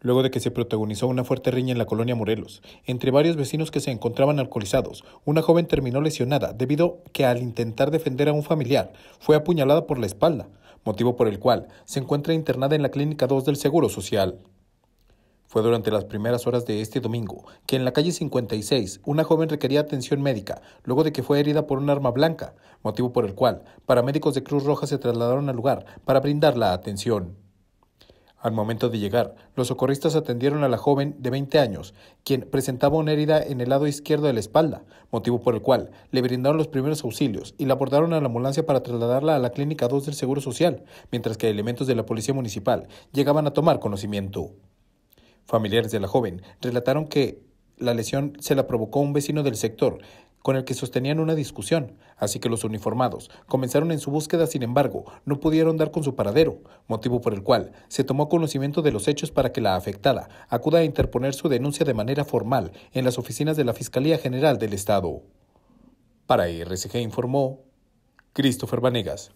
luego de que se protagonizó una fuerte riña en la colonia Morelos, entre varios vecinos que se encontraban alcoholizados, una joven terminó lesionada debido a que al intentar defender a un familiar fue apuñalada por la espalda, motivo por el cual se encuentra internada en la Clínica 2 del Seguro Social. Fue durante las primeras horas de este domingo que en la calle 56 una joven requería atención médica luego de que fue herida por un arma blanca, motivo por el cual paramédicos de Cruz Roja se trasladaron al lugar para brindar la atención. Al momento de llegar, los socorristas atendieron a la joven de 20 años, quien presentaba una herida en el lado izquierdo de la espalda, motivo por el cual le brindaron los primeros auxilios y la abordaron a la ambulancia para trasladarla a la Clínica 2 del Seguro Social, mientras que elementos de la Policía Municipal llegaban a tomar conocimiento. Familiares de la joven relataron que la lesión se la provocó un vecino del sector, con el que sostenían una discusión, así que los uniformados comenzaron en su búsqueda, sin embargo, no pudieron dar con su paradero, motivo por el cual se tomó conocimiento de los hechos para que la afectada acuda a interponer su denuncia de manera formal en las oficinas de la Fiscalía General del Estado. Para IRCG informó Christopher Vanegas.